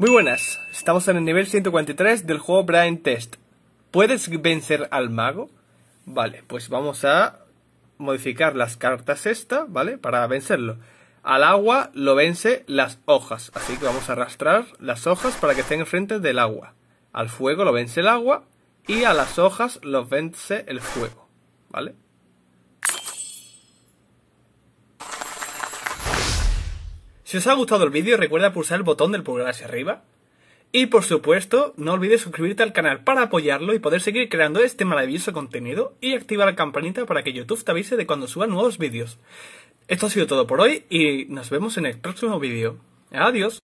Muy buenas, estamos en el nivel 143 del juego Brain Test. ¿Puedes vencer al mago? Vale, pues vamos a modificar las cartas esta, ¿vale? Para vencerlo. Al agua lo vence las hojas, así que vamos a arrastrar las hojas para que estén enfrente del agua. Al fuego lo vence el agua y a las hojas lo vence el fuego, ¿vale? Si os ha gustado el vídeo, recuerda pulsar el botón del pulgar hacia arriba. Y por supuesto, no olvides suscribirte al canal para apoyarlo y poder seguir creando este maravilloso contenido y activar la campanita para que YouTube te avise de cuando suba nuevos vídeos. Esto ha sido todo por hoy y nos vemos en el próximo vídeo. Adiós.